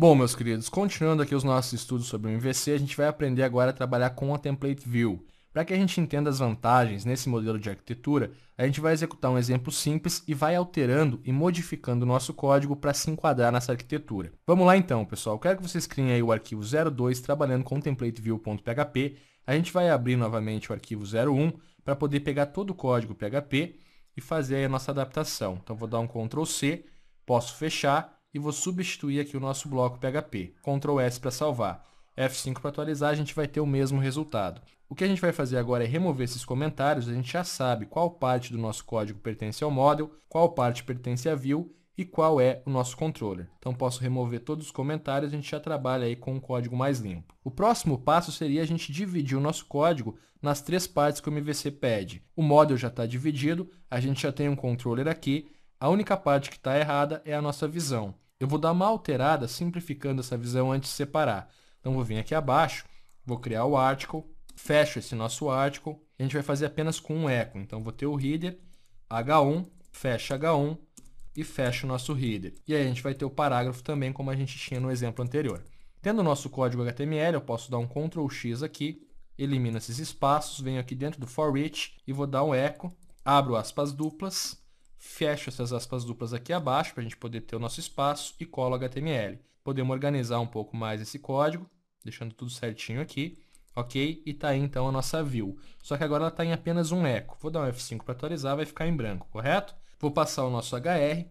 Bom, meus queridos, continuando aqui os nossos estudos sobre o MVC, a gente vai aprender agora a trabalhar com a Template View. Para que a gente entenda as vantagens nesse modelo de arquitetura, a gente vai executar um exemplo simples e vai alterando e modificando o nosso código para se enquadrar nessa arquitetura. Vamos lá então, pessoal. Eu quero que vocês criem aí o arquivo 02 trabalhando com templateview.php. A gente vai abrir novamente o arquivo 01 para poder pegar todo o código PHP e fazer a nossa adaptação. Então, vou dar um Ctrl C, posso fechar e vou substituir aqui o nosso bloco PHP. Ctrl S para salvar, F5 para atualizar, a gente vai ter o mesmo resultado. O que a gente vai fazer agora é remover esses comentários, a gente já sabe qual parte do nosso código pertence ao model, qual parte pertence à view e qual é o nosso controller. Então posso remover todos os comentários, a gente já trabalha aí com um código mais limpo. O próximo passo seria a gente dividir o nosso código nas três partes que o MVC pede. O model já está dividido, a gente já tem um controller aqui, a única parte que está errada é a nossa visão. Eu vou dar uma alterada, simplificando essa visão antes de separar. Então, vou vir aqui abaixo, vou criar o article, fecho esse nosso article. A gente vai fazer apenas com um echo. Então, vou ter o header, h1, fecha h1 e fecha o nosso header. E aí, a gente vai ter o parágrafo também, como a gente tinha no exemplo anterior. Tendo o nosso código HTML, eu posso dar um Ctrl X aqui, elimino esses espaços, venho aqui dentro do for each e vou dar um echo, abro aspas duplas, fecho essas aspas duplas aqui abaixo para a gente poder ter o nosso espaço e colo HTML. Podemos organizar um pouco mais esse código, deixando tudo certinho aqui, ok? E tá aí então a nossa view. Só que agora ela está em apenas um eco. Vou dar um F5 para atualizar, vai ficar em branco, correto? Vou passar o nosso HR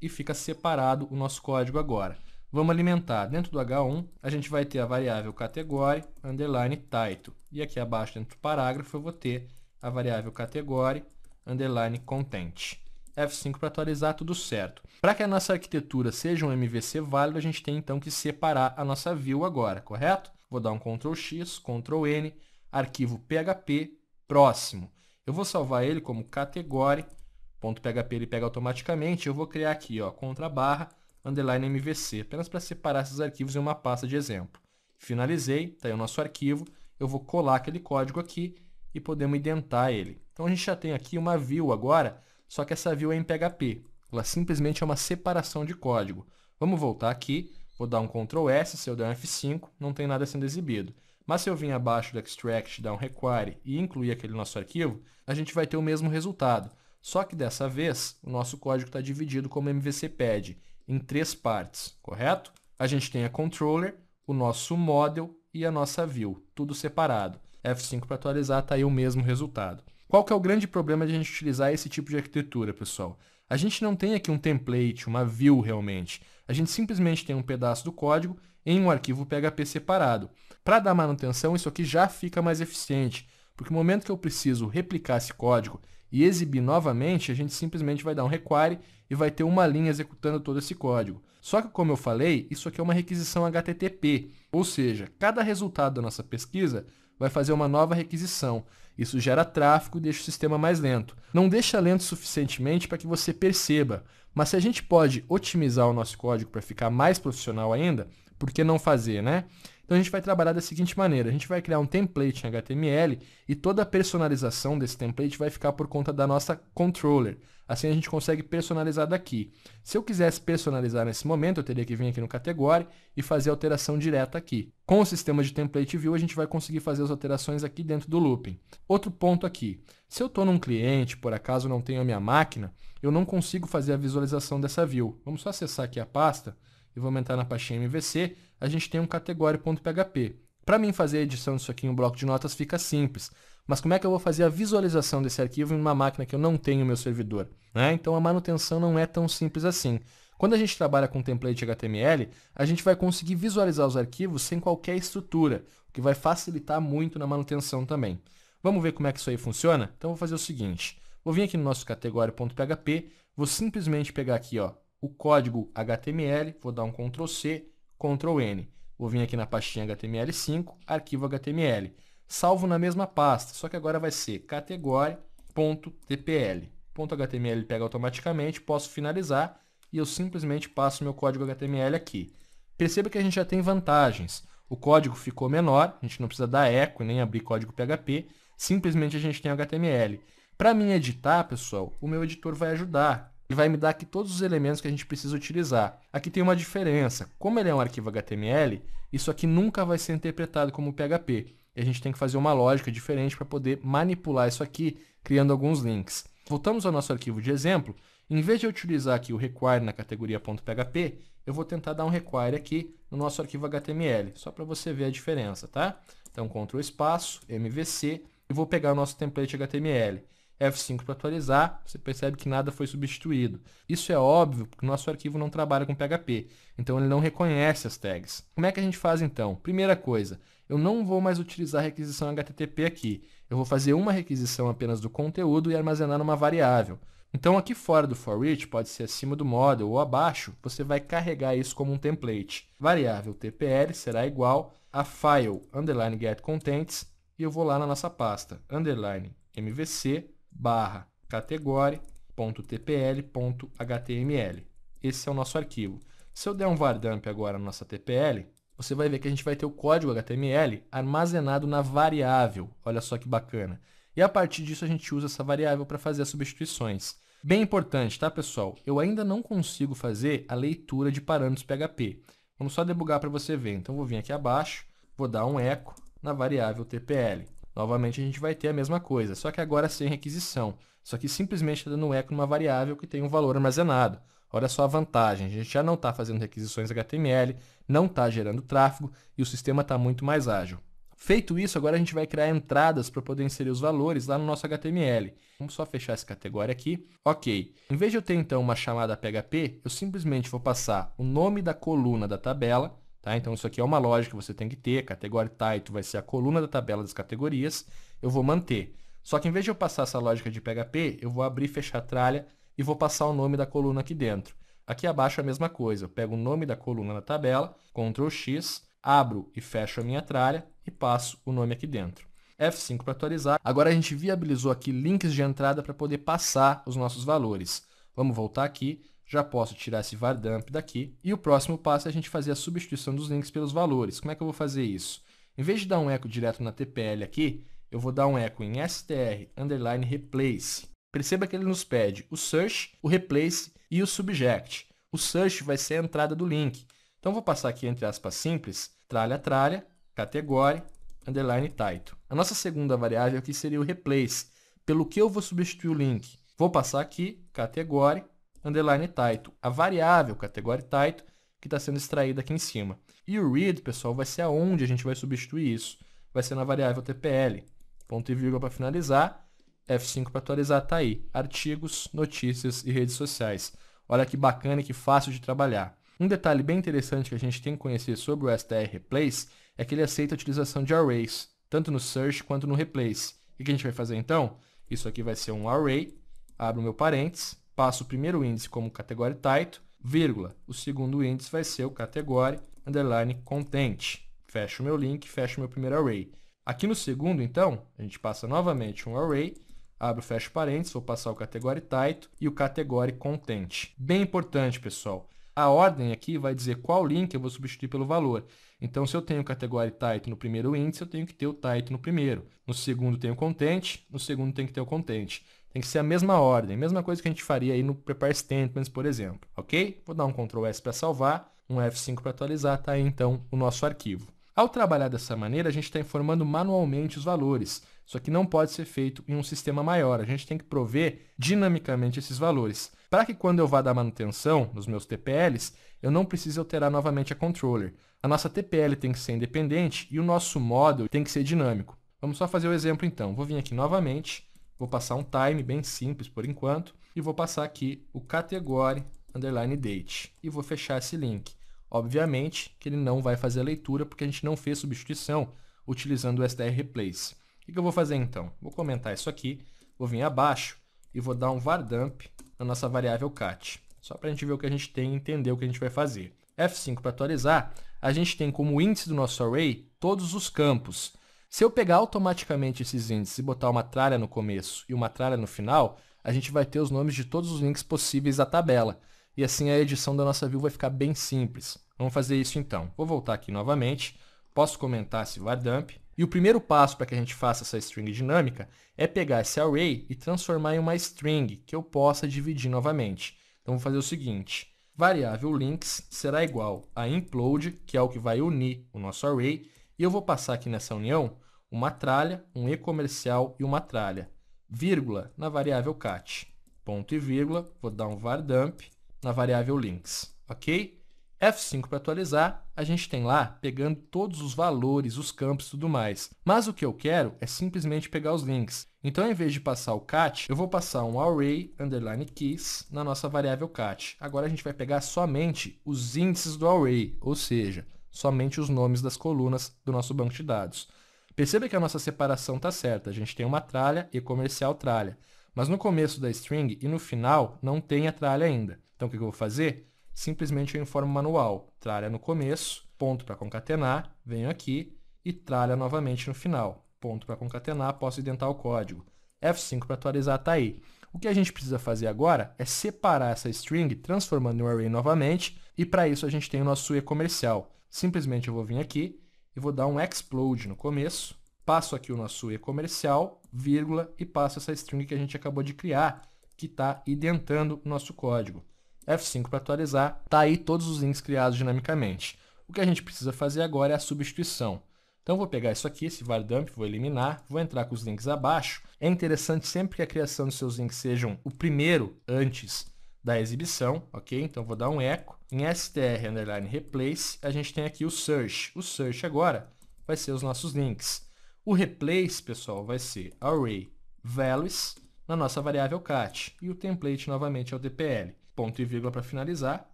e fica separado o nosso código agora. Vamos alimentar. Dentro do H1, a gente vai ter a variável category, underline, title. E aqui abaixo, dentro do parágrafo, eu vou ter a variável category, underline, content. F5 para atualizar, tudo certo. Para que a nossa arquitetura seja um MVC válido, a gente tem então que separar a nossa view agora, correto? Vou dar um Ctrl X, Ctrl N, arquivo PHP, próximo. Eu vou salvar ele como category.php, ele pega automaticamente. Eu vou criar aqui, ó, contra barra, underline MVC, apenas para separar esses arquivos em uma pasta de exemplo. Finalizei, está aí o nosso arquivo. Eu vou colar aquele código aqui e podemos indentar ele. Então a gente já tem aqui uma view agora só que essa view é em PHP. Ela simplesmente é uma separação de código. Vamos voltar aqui, vou dar um Ctrl S, se eu der um F5, não tem nada sendo exibido. Mas se eu vir abaixo do extract, dar um require e incluir aquele nosso arquivo, a gente vai ter o mesmo resultado. Só que dessa vez, o nosso código está dividido como MVC pede, em três partes, correto? A gente tem a controller, o nosso model e a nossa view, tudo separado. F5 para atualizar, está aí o mesmo resultado. Qual que é o grande problema de a gente utilizar esse tipo de arquitetura, pessoal? A gente não tem aqui um template, uma view realmente. A gente simplesmente tem um pedaço do código em um arquivo PHP separado. Para dar manutenção, isso aqui já fica mais eficiente, porque no momento que eu preciso replicar esse código e exibir novamente, a gente simplesmente vai dar um require e vai ter uma linha executando todo esse código. Só que, como eu falei, isso aqui é uma requisição HTTP, ou seja, cada resultado da nossa pesquisa vai fazer uma nova requisição. Isso gera tráfego e deixa o sistema mais lento. Não deixa lento suficientemente para que você perceba, mas se a gente pode otimizar o nosso código para ficar mais profissional ainda, por que não fazer, né? Então a gente vai trabalhar da seguinte maneira, a gente vai criar um template em HTML e toda a personalização desse template vai ficar por conta da nossa controller. Assim a gente consegue personalizar daqui. Se eu quisesse personalizar nesse momento, eu teria que vir aqui no category e fazer a alteração direta aqui. Com o sistema de template view, a gente vai conseguir fazer as alterações aqui dentro do looping. Outro ponto aqui, se eu estou num cliente, por acaso não tenho a minha máquina, eu não consigo fazer a visualização dessa view. Vamos só acessar aqui a pasta e vou aumentar na pastinha MVC, a gente tem um category.php. Para mim fazer a edição disso aqui em um bloco de notas fica simples, mas como é que eu vou fazer a visualização desse arquivo em uma máquina que eu não tenho meu servidor? Né? Então a manutenção não é tão simples assim. Quando a gente trabalha com template HTML, a gente vai conseguir visualizar os arquivos sem qualquer estrutura, o que vai facilitar muito na manutenção também. Vamos ver como é que isso aí funciona? Então vou fazer o seguinte, vou vir aqui no nosso category.php, vou simplesmente pegar aqui ó, o código HTML, vou dar um Ctrl C, Ctrl N. Vou vir aqui na pastinha HTML5, arquivo HTML. Salvo na mesma pasta, só que agora vai ser category.tpl. .html pega automaticamente, posso finalizar e eu simplesmente passo meu código HTML aqui. Perceba que a gente já tem vantagens. O código ficou menor, a gente não precisa dar eco nem abrir código PHP, simplesmente a gente tem HTML. Para mim editar, pessoal, o meu editor vai ajudar. Ele vai me dar aqui todos os elementos que a gente precisa utilizar. Aqui tem uma diferença. Como ele é um arquivo HTML, isso aqui nunca vai ser interpretado como PHP. E a gente tem que fazer uma lógica diferente para poder manipular isso aqui, criando alguns links. Voltamos ao nosso arquivo de exemplo. Em vez de eu utilizar aqui o require na categoria .php, eu vou tentar dar um require aqui no nosso arquivo HTML, só para você ver a diferença, tá? Então, Ctrl espaço, MVC, e vou pegar o nosso template HTML. F5 para atualizar, você percebe que nada foi substituído. Isso é óbvio porque o nosso arquivo não trabalha com PHP, então ele não reconhece as tags. Como é que a gente faz então? Primeira coisa, eu não vou mais utilizar a requisição HTTP aqui. Eu vou fazer uma requisição apenas do conteúdo e armazenar numa variável. Então aqui fora do for each, pode ser acima do model ou abaixo, você vai carregar isso como um template. Variável tpl será igual a file underline get contents e eu vou lá na nossa pasta underline mvc barra category.tpl.html. Esse é o nosso arquivo. Se eu der um vardump agora na nossa TPL, você vai ver que a gente vai ter o código HTML armazenado na variável. Olha só que bacana. E a partir disso a gente usa essa variável para fazer as substituições. Bem importante, tá pessoal? Eu ainda não consigo fazer a leitura de parâmetros PHP. Vamos só debugar para você ver. Então vou vir aqui abaixo, vou dar um eco na variável TPL. Novamente a gente vai ter a mesma coisa, só que agora sem requisição. Só que simplesmente tá dando eco numa variável que tem um valor armazenado. Olha só a vantagem, a gente já não está fazendo requisições HTML, não está gerando tráfego e o sistema está muito mais ágil. Feito isso, agora a gente vai criar entradas para poder inserir os valores lá no nosso HTML. Vamos só fechar essa categoria aqui. Ok. Em vez de eu ter então uma chamada PHP, eu simplesmente vou passar o nome da coluna da tabela, Tá? Então, isso aqui é uma lógica que você tem que ter. Category title tá, vai ser a coluna da tabela das categorias. Eu vou manter. Só que em vez de eu passar essa lógica de PHP, eu vou abrir, fechar a tralha e vou passar o nome da coluna aqui dentro. Aqui abaixo é a mesma coisa. Eu pego o nome da coluna na tabela, Ctrl X, abro e fecho a minha tralha e passo o nome aqui dentro. F5 para atualizar. Agora a gente viabilizou aqui links de entrada para poder passar os nossos valores. Vamos voltar aqui, já posso tirar esse vardump daqui. E o próximo passo é a gente fazer a substituição dos links pelos valores. Como é que eu vou fazer isso? Em vez de dar um eco direto na TPL aqui, eu vou dar um eco em str underline replace. Perceba que ele nos pede o search, o replace e o subject. O search vai ser a entrada do link. Então vou passar aqui entre aspas simples, tralha tralha, categoria, underline title. A nossa segunda variável aqui seria o replace, pelo que eu vou substituir o link. Vou passar aqui, categoria, underline title, a variável category title que está sendo extraída aqui em cima. E o read, pessoal, vai ser aonde a gente vai substituir isso. Vai ser na variável TPL. Ponto e vírgula para finalizar, F5 para atualizar, está aí. Artigos, notícias e redes sociais. Olha que bacana e que fácil de trabalhar. Um detalhe bem interessante que a gente tem que conhecer sobre o STR Replace é que ele aceita a utilização de arrays, tanto no search quanto no replace. E o que a gente vai fazer então? Isso aqui vai ser um array, abro meu parênteses, passa o primeiro índice como category title, vírgula, o segundo índice vai ser o category underline content. Fecho o meu link, fecho o meu primeiro array. Aqui no segundo, então, a gente passa novamente um array, abro, fecho parênteses, vou passar o category title e o category content. Bem importante, pessoal. A ordem aqui vai dizer qual link eu vou substituir pelo valor. Então, se eu tenho category title no primeiro índice, eu tenho que ter o title no primeiro. No segundo tem o content, no segundo tem que ter o content. Tem que ser a mesma ordem, mesma coisa que a gente faria aí no Prepare Statements, por exemplo, ok? Vou dar um Ctrl S para salvar, um F5 para atualizar, tá aí então o nosso arquivo. Ao trabalhar dessa maneira, a gente está informando manualmente os valores. Isso aqui não pode ser feito em um sistema maior, a gente tem que prover dinamicamente esses valores, para que quando eu vá dar manutenção nos meus TPLs, eu não precise alterar novamente a controller. A nossa TPL tem que ser independente e o nosso modo tem que ser dinâmico. Vamos só fazer o exemplo então. Vou vir aqui novamente, Vou passar um time bem simples por enquanto e vou passar aqui o category underline date e vou fechar esse link. Obviamente que ele não vai fazer a leitura porque a gente não fez substituição utilizando o str replace. O que eu vou fazer então? Vou comentar isso aqui, vou vir abaixo e vou dar um var dump na nossa variável cat, só para a gente ver o que a gente tem e entender o que a gente vai fazer. F5 para atualizar, a gente tem como índice do nosso array todos os campos. Se eu pegar automaticamente esses índices e botar uma tralha no começo e uma tralha no final, a gente vai ter os nomes de todos os links possíveis da tabela. E assim a edição da nossa view vai ficar bem simples. Vamos fazer isso então. Vou voltar aqui novamente, posso comentar esse vardump. E o primeiro passo para que a gente faça essa string dinâmica é pegar esse array e transformar em uma string que eu possa dividir novamente. Então vou fazer o seguinte, variável links será igual a implode, que é o que vai unir o nosso array, e eu vou passar aqui nessa união uma tralha, um e-comercial e uma tralha, vírgula na variável cat, ponto e vírgula, vou dar um var dump na variável links, ok? F5 para atualizar, a gente tem lá pegando todos os valores, os campos e tudo mais. Mas o que eu quero é simplesmente pegar os links. Então, em vez de passar o cat, eu vou passar um array underline keys na nossa variável cat. Agora a gente vai pegar somente os índices do array, ou seja, somente os nomes das colunas do nosso banco de dados. Perceba que a nossa separação está certa. A gente tem uma tralha e comercial tralha. Mas no começo da string e no final não tem a tralha ainda. Então o que eu vou fazer? Simplesmente eu informo manual. Tralha no começo, ponto para concatenar, venho aqui e tralha novamente no final. Ponto para concatenar, posso identar o código. F5 para atualizar está aí. O que a gente precisa fazer agora é separar essa string, transformando em um array novamente, e para isso a gente tem o nosso e comercial. Simplesmente eu vou vir aqui e vou dar um explode no começo, passo aqui o nosso e comercial, vírgula, e passo essa string que a gente acabou de criar, que está identando o nosso código. F5 para atualizar, está aí todos os links criados dinamicamente. O que a gente precisa fazer agora é a substituição. Então vou pegar isso aqui, esse vardump, vou eliminar, vou entrar com os links abaixo. É interessante sempre que a criação dos seus links sejam o primeiro antes da exibição, ok? Então vou dar um eco. Em str underline replace, a gente tem aqui o search. O search agora vai ser os nossos links. O replace, pessoal, vai ser array values na nossa variável cat. E o template novamente é o dpl. Ponto e vírgula para finalizar.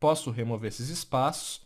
Posso remover esses espaços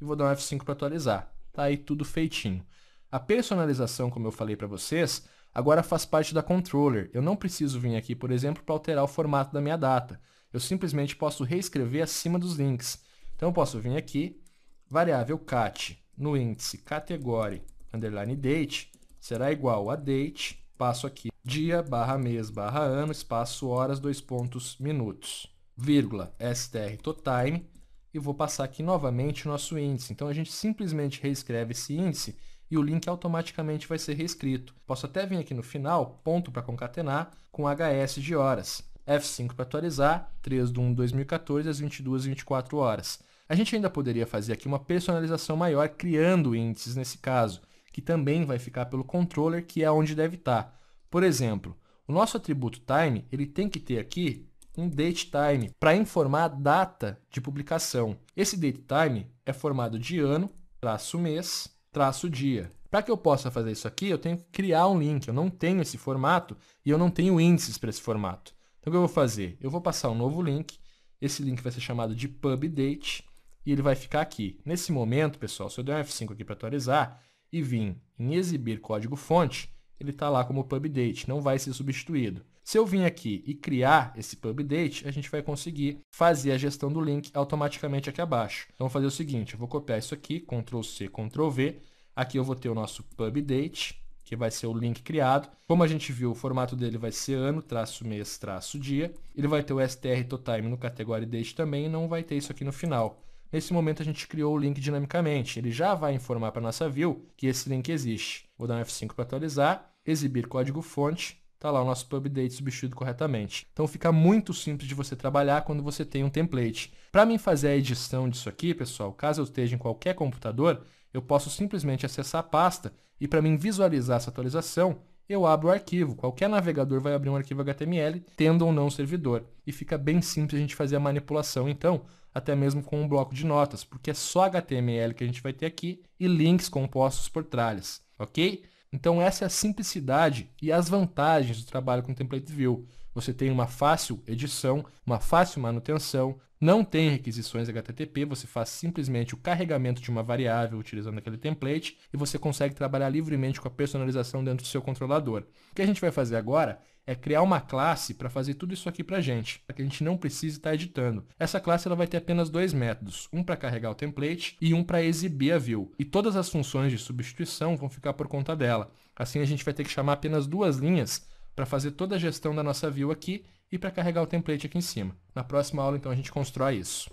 e vou dar um F5 para atualizar. Tá aí tudo feitinho. A personalização, como eu falei para vocês, agora faz parte da controller. Eu não preciso vir aqui, por exemplo, para alterar o formato da minha data eu simplesmente posso reescrever acima dos links. Então, eu posso vir aqui, variável cat no índice category underline date será igual a date, passo aqui, dia, barra mês, barra ano, espaço, horas, dois pontos, minutos, vírgula, str, totime, e vou passar aqui novamente o nosso índice. Então, a gente simplesmente reescreve esse índice e o link automaticamente vai ser reescrito. Posso até vir aqui no final, ponto para concatenar, com hs de horas. F5 para atualizar, 3 de 1 de 2014 às 22 e 24 horas. A gente ainda poderia fazer aqui uma personalização maior criando índices nesse caso, que também vai ficar pelo controller, que é onde deve estar. Por exemplo, o nosso atributo time, ele tem que ter aqui um date time para informar a data de publicação. Esse date time é formado de ano, traço mês, traço dia. Para que eu possa fazer isso aqui, eu tenho que criar um link. Eu não tenho esse formato e eu não tenho índices para esse formato. Então o que eu vou fazer? Eu vou passar um novo link, esse link vai ser chamado de pubdate e ele vai ficar aqui. Nesse momento, pessoal, se eu der um F5 aqui para atualizar e vim em exibir código fonte, ele está lá como pubdate, não vai ser substituído. Se eu vim aqui e criar esse pubdate, a gente vai conseguir fazer a gestão do link automaticamente aqui abaixo. Então, vou fazer o seguinte, eu vou copiar isso aqui, Ctrl+C, Ctrl+V, aqui eu vou ter o nosso pubdate, que vai ser o link criado. Como a gente viu, o formato dele vai ser ano, traço mês, traço dia. Ele vai ter o str totime no category date também e não vai ter isso aqui no final. Nesse momento a gente criou o link dinamicamente. Ele já vai informar para nossa view que esse link existe. Vou dar um F5 para atualizar, exibir código fonte, tá lá o nosso pub date substituído corretamente. Então fica muito simples de você trabalhar quando você tem um template. Para mim fazer a edição disso aqui, pessoal, caso eu esteja em qualquer computador, eu posso simplesmente acessar a pasta e para mim visualizar essa atualização, eu abro o arquivo. Qualquer navegador vai abrir um arquivo HTML, tendo ou não o servidor. E fica bem simples a gente fazer a manipulação, então, até mesmo com um bloco de notas, porque é só HTML que a gente vai ter aqui e links compostos por tralhas, ok? Então essa é a simplicidade e as vantagens do trabalho com Template View. Você tem uma fácil edição, uma fácil manutenção, não tem requisições HTTP, você faz simplesmente o carregamento de uma variável utilizando aquele template e você consegue trabalhar livremente com a personalização dentro do seu controlador. O que a gente vai fazer agora é criar uma classe para fazer tudo isso aqui para a gente, para que a gente não precise estar tá editando. Essa classe ela vai ter apenas dois métodos, um para carregar o template e um para exibir a view. E todas as funções de substituição vão ficar por conta dela. Assim a gente vai ter que chamar apenas duas linhas para fazer toda a gestão da nossa view aqui e para carregar o template aqui em cima. Na próxima aula, então, a gente constrói isso.